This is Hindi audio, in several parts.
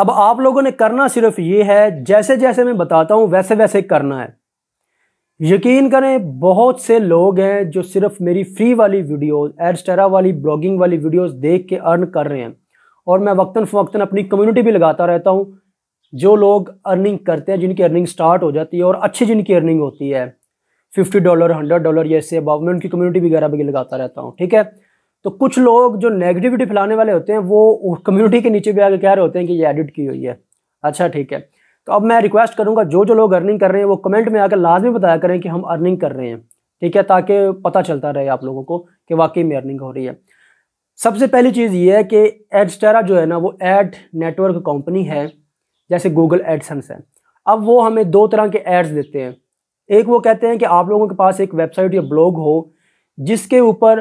अब आप लोगों ने करना सिर्फ ये है जैसे जैसे मैं बताता हूँ वैसे वैसे करना है यकीन करें बहुत से लोग हैं जो सिर्फ मेरी फ्री वाली वीडियोस एडस्टेरा वाली ब्लॉगिंग वाली वीडियोस देख के अर्न कर रहे हैं और मैं वक्ता फ़वक्ता अपनी कम्युनिटी भी लगाता रहता हूँ जो लोग अर्निंग करते हैं जिनकी अर्निंग स्टार्ट हो जाती है और अच्छी जिनकी अर्निंग होती है फिफ्टी डॉलर हंड्रेड डॉलर या इससे अबाव मैं उनकी कम्युनिटी वगैरह भी लगाता रहता हूँ ठीक है तो कुछ लोग जो नेगेटिविटी फैलाने वाले होते हैं वो कम्युनिटी के नीचे भी आगे कह रहे होते हैं कि ये एडिट की हुई है अच्छा ठीक है तो अब मैं रिक्वेस्ट करूंगा जो जो लोग अर्निंग कर रहे हैं वो कमेंट में आकर लाजमी बताया करें कि हम अर्निंग कर रहे हैं ठीक है ताकि पता चलता रहे आप लोगों को कि वाकई में अर्निंग हो रही है सबसे पहली चीज़ ये है कि एडस्टेरा जो है ना वो एड नेटवर्क कंपनी है जैसे गूगल एडसन्स है अब वो हमें दो तरह के एड्स देते हैं एक वो कहते हैं कि आप लोगों के पास एक वेबसाइट या ब्लॉग हो जिसके ऊपर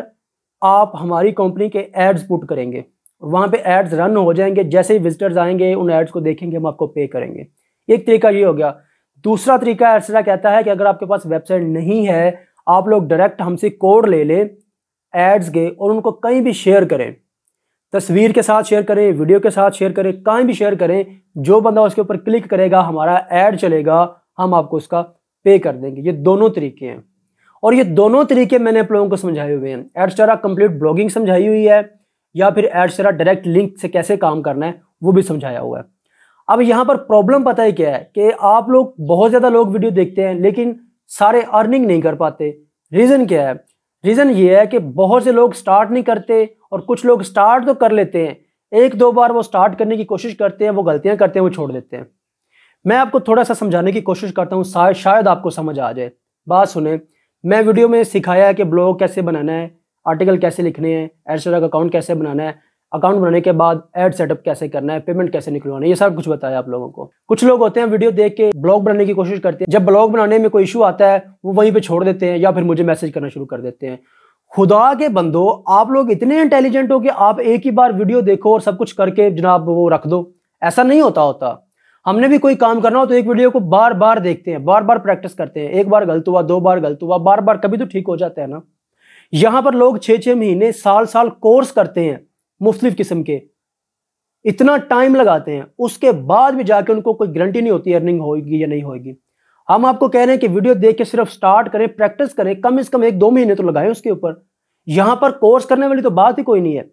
आप हमारी कंपनी के एड्स पुट करेंगे वहाँ पे एड्स रन हो जाएंगे जैसे ही विजिटर्स आएंगे उन एड्स को देखेंगे हम आपको पे करेंगे एक तरीका ये हो गया दूसरा तरीका एडसरा कहता है कि अगर आपके पास वेबसाइट नहीं है आप लोग डायरेक्ट हमसे कोड ले लें एड्स के और उनको कहीं भी शेयर करें तस्वीर के साथ शेयर करें वीडियो के साथ शेयर करें कहीं भी शेयर करें जो बंदा उसके ऊपर क्लिक करेगा हमारा ऐड चलेगा हम आपको उसका पे कर देंगे ये दोनों तरीके हैं और ये दोनों तरीके मैंने आप लोगों को समझाए हुए हैं एडस्टरा कंप्लीट ब्लॉगिंग समझाई हुई है या फिर एडस्टरा डायरेक्ट लिंक से कैसे काम करना है वो भी समझाया हुआ है अब यहाँ पर प्रॉब्लम पता ही क्या है कि आप लोग बहुत ज़्यादा लोग वीडियो देखते हैं लेकिन सारे अर्निंग नहीं कर पाते रीज़न क्या है रीज़न ये है कि बहुत से लोग स्टार्ट नहीं करते और कुछ लोग स्टार्ट तो कर लेते हैं एक दो बार वो स्टार्ट करने की कोशिश करते हैं वो गलतियाँ करते हैं वो छोड़ देते हैं मैं आपको थोड़ा सा समझाने की कोशिश करता हूँ शायद आपको समझ आ जाए बात सुने मैं वीडियो में सिखाया है कि ब्लॉग कैसे बनाना है आर्टिकल कैसे लिखने हैं एडसेटअप अकाउंट कैसे बनाना है अकाउंट बनाने के बाद एड सेटअप कैसे करना है पेमेंट कैसे निकलवाना है ये सब कुछ बताया आप लोगों को कुछ लोग होते हैं वीडियो देख के ब्लॉग बनाने की कोशिश करते हैं जब ब्लॉग बनाने में कोई इशू आता है वो वहीं पर छोड़ देते हैं या फिर मुझे मैसेज करना शुरू कर देते हैं खुदा के बंदो आप लोग इतने इंटेलिजेंट हो कि आप एक ही बार वीडियो देखो और सब कुछ करके जनाब वो रख दो ऐसा नहीं होता होता हमने भी कोई काम करना हो तो एक वीडियो को बार बार देखते हैं बार बार प्रैक्टिस करते हैं एक बार गलत हुआ दो बार गलत हुआ बार बार कभी तो ठीक हो जाता है ना यहां पर लोग छः छह महीने साल साल कोर्स करते हैं मुख्तलिफ किस्म के इतना टाइम लगाते हैं उसके बाद भी जाके उनको कोई गारंटी नहीं होती अर्निंग होगी या नहीं होगी हम आपको कह रहे हैं कि वीडियो देख के सिर्फ स्टार्ट करें प्रैक्टिस करें कम से कम एक दो महीने तो लगाएं उसके ऊपर यहां पर कोर्स करने वाली तो बात ही कोई नहीं है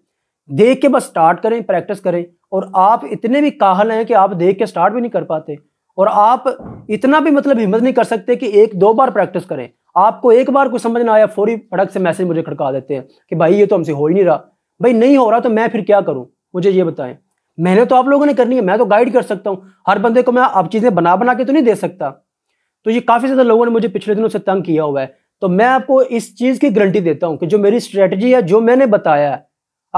देख के बस स्टार्ट करें प्रैक्टिस करें और आप इतने भी काहल हैं कि आप देख के स्टार्ट भी नहीं कर पाते और आप इतना भी मतलब हिम्मत नहीं कर सकते कि एक दो बार प्रैक्टिस करें आपको एक बार कुछ समझ ना आया फौरी फटक से मैसेज मुझे खड़का देते हैं कि भाई ये तो हमसे हो ही नहीं रहा भाई नहीं हो रहा तो मैं फिर क्या करूं मुझे ये बताएं मेहनत तो आप लोगों ने करनी है मैं तो गाइड कर सकता हूं हर बंदे को मैं आप चीज़ें बना बना के तो नहीं दे सकता तो ये काफ़ी ज़्यादा लोगों ने मुझे पिछले दिनों से तंग किया हुआ है तो मैं आपको इस चीज़ की गारंटी देता हूं कि जो मेरी स्ट्रेटजी है जो मैंने बताया है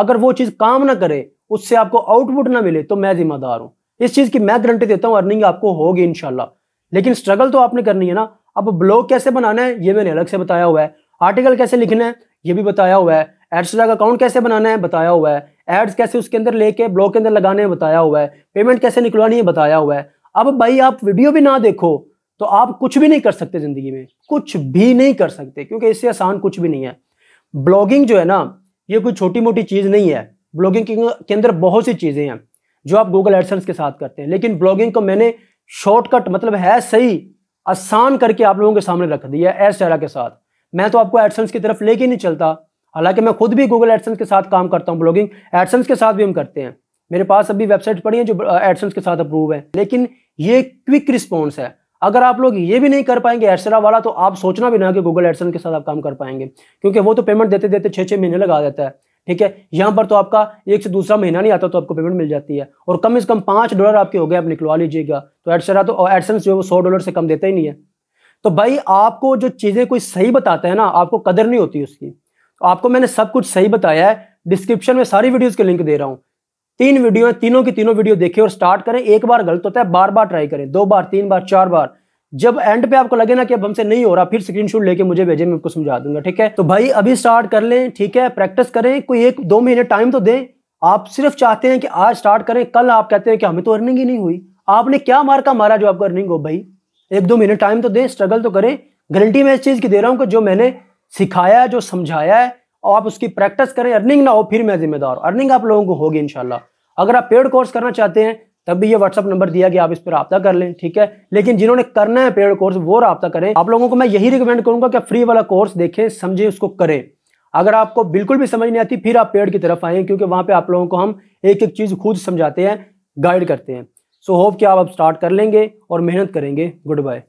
अगर वो चीज़ काम ना करे उससे आपको आउटपुट ना मिले तो मैं जिम्मेदार हूं इस चीज़ की मैं गारंटी देता हूँ अर्निंग आपको होगी इनशाला लेकिन स्ट्रगल तो आपने करनी है ना अब ब्लॉग कैसे बनाना है ये मैंने अलग से बताया हुआ है आर्टिकल कैसे लिखना है ये भी बताया हुआ है एड्स का अकाउंट कैसे बनाना है बताया हुआ है एड्स कैसे उसके अंदर लेके ब्लॉग के अंदर लगाने हैं बताया हुआ है पेमेंट कैसे निकलवानी है बताया हुआ है अब भाई आप वीडियो भी ना देखो तो आप कुछ भी नहीं कर सकते ज़िंदगी में कुछ भी नहीं कर सकते क्योंकि इससे आसान कुछ भी नहीं है ब्लॉगिंग जो है ना ये कोई छोटी मोटी चीज़ नहीं है ब्लॉगिंग के अंदर बहुत सी चीज़ें हैं जो आप गूगल एडसन्स के साथ करते हैं लेकिन ब्लॉगिंग को मैंने शॉर्टकट मतलब है सही आसान करके आप लोगों के सामने रख दिया एस टेरा के साथ मैं तो आपको एडसन्स की तरफ लेके नहीं चलता हालांकि मैं खुद भी गूगल एडसन्स के साथ काम करता हूँ ब्लॉगिंग एडसन्स के साथ भी हम करते हैं मेरे पास अभी वेबसाइट पड़ी हैं जो एडसन्स के साथ अप्रूव है लेकिन ये क्विक रिस्पॉन्स है अगर आप लोग ये भी नहीं कर पाएंगे एडसेरा वाला तो आप सोचना भी ना कि गूगल एडसन के साथ आप काम कर पाएंगे क्योंकि वो तो पेमेंट देते देते छः छः महीने लगा देता है ठीक है यहां पर तो आपका एक से दूसरा महीना नहीं आता तो आपको पेमेंट मिल जाती है और कम से कम पांच डॉलर आपके हो गए आप निकलवा लीजिएगा तो एडसरा तो एडसेंस जो है वो सौ डॉलर से कम देता ही नहीं है तो भाई आपको जो चीज़ें कोई सही बताता है ना आपको कदर नहीं होती उसकी तो आपको मैंने सब कुछ सही बताया है डिस्क्रिप्शन में सारी वीडियोज़ के लिंक दे रहा हूँ तीन वीडियो तीनों की तीनों वीडियो देखे और स्टार्ट करें एक बार गलत होता है बार बार ट्राई करें दो बार तीन बार चार बार जब एंड पे आपको लगे ना कि अब हमसे नहीं हो रहा फिर स्क्रीनशॉट लेके मुझे भेजे मैं आपको समझा दूंगा ठीक है तो भाई अभी स्टार्ट कर लें ठीक है प्रैक्टिस करें कोई एक दो महीने टाइम तो दें आप सिर्फ चाहते हैं कि आज स्टार्ट करें कल आप कहते हैं कि हमें तो अर्निंग ही नहीं हुई आपने क्या मार्का मारा जो आपको अर्निंग हो भाई एक दो महीने टाइम तो दें स्ट्रगल तो करें गारंटी मैं इस चीज़ की दे रहा हूँ कि जो मैंने सिखाया है जो समझाया है और आप उसकी प्रैक्टिस करें अर्निंग ना हो फिर मैं जिम्मेदार हूँ अर्निंग आप लोगों को होगी इनशाला अगर आप पेड कोर्स करना चाहते हैं तब भी ये व्हाट्सअप नंबर दिया कि आप इस पर रब्ता कर लें ठीक है लेकिन जिन्होंने करना है पेड कोर्स वो रब्ता करें आप लोगों को मैं यही रिकमेंड करूंगा कि फ्री वाला कोर्स देखें समझें उसको करें अगर आपको बिल्कुल भी समझ नहीं आती फिर आप पेड की तरफ आएँ क्योंकि वहाँ पर आप लोगों को हम एक एक चीज़ खुद समझाते हैं गाइड करते हैं सो होप कि आप अब स्टार्ट कर लेंगे और मेहनत करेंगे गुड बाय